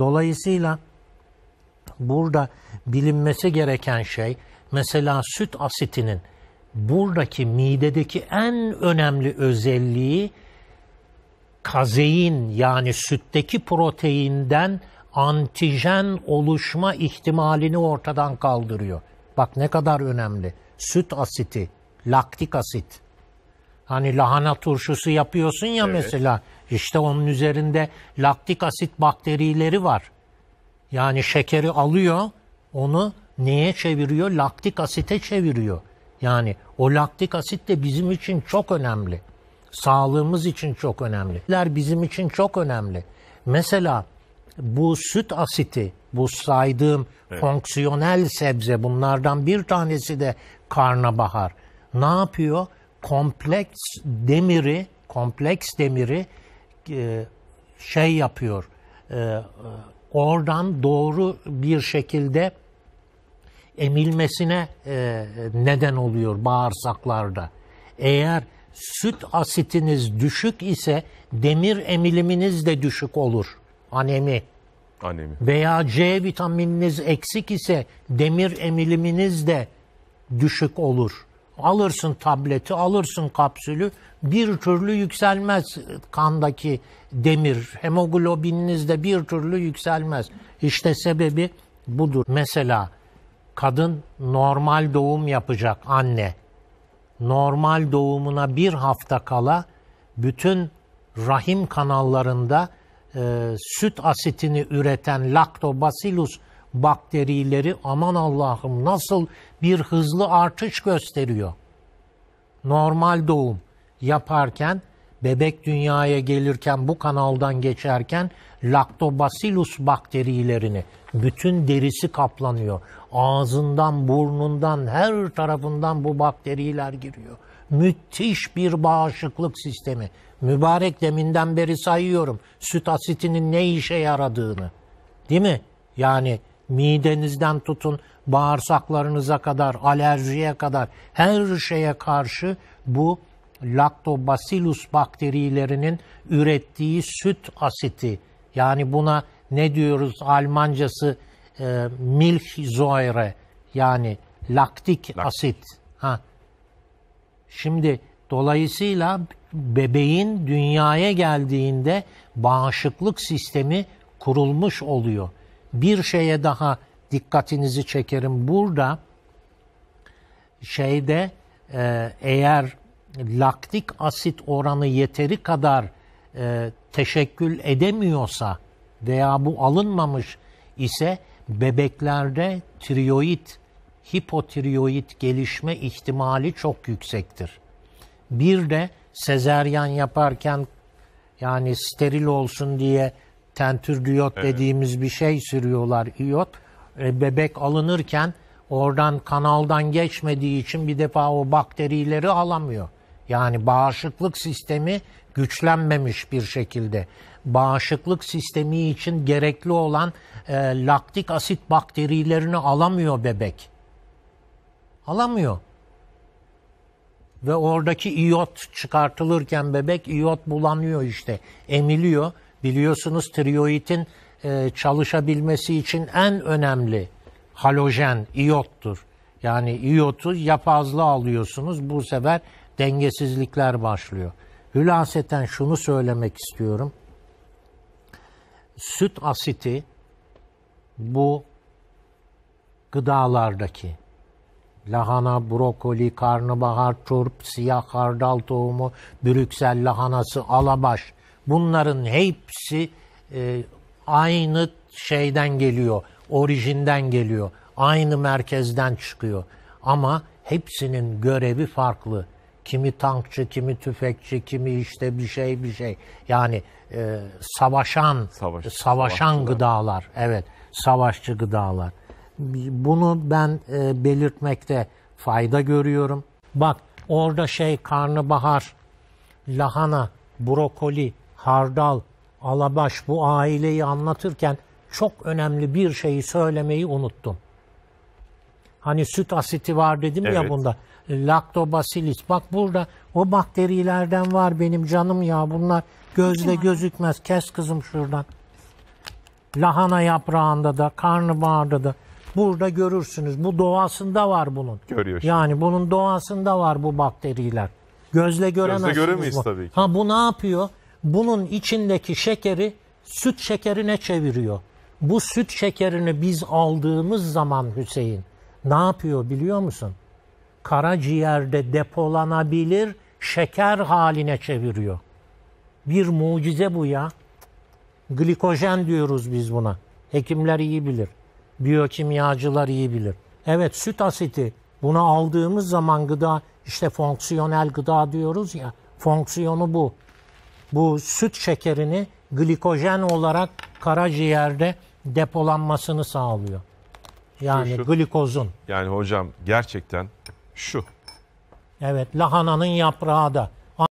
Dolayısıyla burada bilinmesi gereken şey mesela süt asitinin buradaki midedeki en önemli özelliği kazein yani sütteki proteinden antijen oluşma ihtimalini ortadan kaldırıyor. Bak ne kadar önemli. Süt asiti, laktik asit. Hani lahana turşusu yapıyorsun ya evet. mesela. işte onun üzerinde laktik asit bakterileri var. Yani şekeri alıyor, onu neye çeviriyor? Laktik asite çeviriyor. Yani o laktik asit de bizim için çok önemli. Sağlığımız için çok önemli. Bizim için çok önemli. Mesela bu süt asiti, bu saydığım evet. fonksiyonel sebze bunlardan bir tanesi de karnabahar. Ne yapıyor? kompleks demiri, kompleks demiri e, şey yapıyor. E, e, oradan doğru bir şekilde emilmesine neden oluyor bağırsaklarda. Eğer süt asitiniz düşük ise demir emiliminiz de düşük olur. Anemi. Anemi. Veya C vitamininiz eksik ise demir emiliminiz de düşük olur. Alırsın tableti, alırsın kapsülü bir türlü yükselmez kandaki demir. hemoglobininizde bir türlü yükselmez. İşte sebebi budur. Mesela kadın normal doğum yapacak anne. Normal doğumuna bir hafta kala bütün rahim kanallarında e, süt asitini üreten Lactobacillus bakterileri aman Allah'ım nasıl bir hızlı artış gösteriyor. Normal doğum yaparken bebek dünyaya gelirken bu kanaldan geçerken Lactobacillus bakterilerini bütün derisi kaplanıyor. Ağzından, burnundan, her tarafından bu bakteriler giriyor. Müthiş bir bağışıklık sistemi. Mübarek deminden beri sayıyorum süt asitinin ne işe yaradığını. Değil mi? Yani midenizden tutun bağırsaklarınıza kadar, alerjiye kadar her şeye karşı bu Lactobacillus bakterilerinin ürettiği süt asiti yani buna ne diyoruz Almancası e, Milchsäure yani laktik asit. Ha. Şimdi dolayısıyla bebeğin dünyaya geldiğinde bağışıklık sistemi kurulmuş oluyor bir şeye daha dikkatinizi çekerim. Burada şeyde e, eğer laktik asit oranı yeteri kadar e, teşekkül edemiyorsa veya bu alınmamış ise bebeklerde tiroid, hipotiroid gelişme ihtimali çok yüksektir. Bir de sezeryan yaparken yani steril olsun diye tentürdiyot evet. dediğimiz bir şey sürüyorlar iot. E, bebek alınırken oradan kanaldan geçmediği için bir defa o bakterileri alamıyor. Yani bağışıklık sistemi güçlenmemiş bir şekilde. Bağışıklık sistemi için gerekli olan e, laktik asit bakterilerini alamıyor bebek. Alamıyor. Ve oradaki iot çıkartılırken bebek iot bulanıyor işte, emiliyor. Biliyorsunuz trioidin e, çalışabilmesi için en önemli halojen iyottur. Yani iyotu yapazlı alıyorsunuz. Bu sefer dengesizlikler başlıyor. Hülaseten şunu söylemek istiyorum. Süt asiti bu gıdalardaki lahana, brokoli, karnabahar, turp, siyah hardal tohumu, brüksel lahanası, alabaş Bunların hepsi e, aynı şeyden geliyor, orijinden geliyor, aynı merkezden çıkıyor. Ama hepsinin görevi farklı. Kimi tankçı, kimi tüfekçi, kimi işte bir şey bir şey. Yani e, savaşan, Savaş, savaşan gıdalar, evet, savaşçı gıdalar. Bunu ben e, belirtmekte fayda görüyorum. Bak orada şey karnabahar, lahana, brokoli Hardal, Alabaş bu aileyi anlatırken çok önemli bir şeyi söylemeyi unuttum. Hani süt asiti var dedim evet. ya bunda. Lactobacillus. Bak burada o bakterilerden var benim canım ya. Bunlar gözle gözükmez. Kes kızım şuradan. Lahana yaprağında da, karnabaharda da. Burada görürsünüz. Bu doğasında var bunun. Görüyorsun. Yani bunun doğasında var bu bakteriler. Gözle göremezsiniz. Gözle göremeyiz bu. tabii ki. Ha bu ne yapıyor? bunun içindeki şekeri süt şekerine çeviriyor. Bu süt şekerini biz aldığımız zaman Hüseyin ne yapıyor biliyor musun? Karaciğerde depolanabilir şeker haline çeviriyor. Bir mucize bu ya. Glikojen diyoruz biz buna. Hekimler iyi bilir. Biyokimyacılar iyi bilir. Evet süt asiti bunu aldığımız zaman gıda işte fonksiyonel gıda diyoruz ya fonksiyonu bu bu süt şekerini glikojen olarak karaciğerde depolanmasını sağlıyor. Yani şu, şu. glikozun. Yani hocam gerçekten şu. Evet lahananın yaprağı da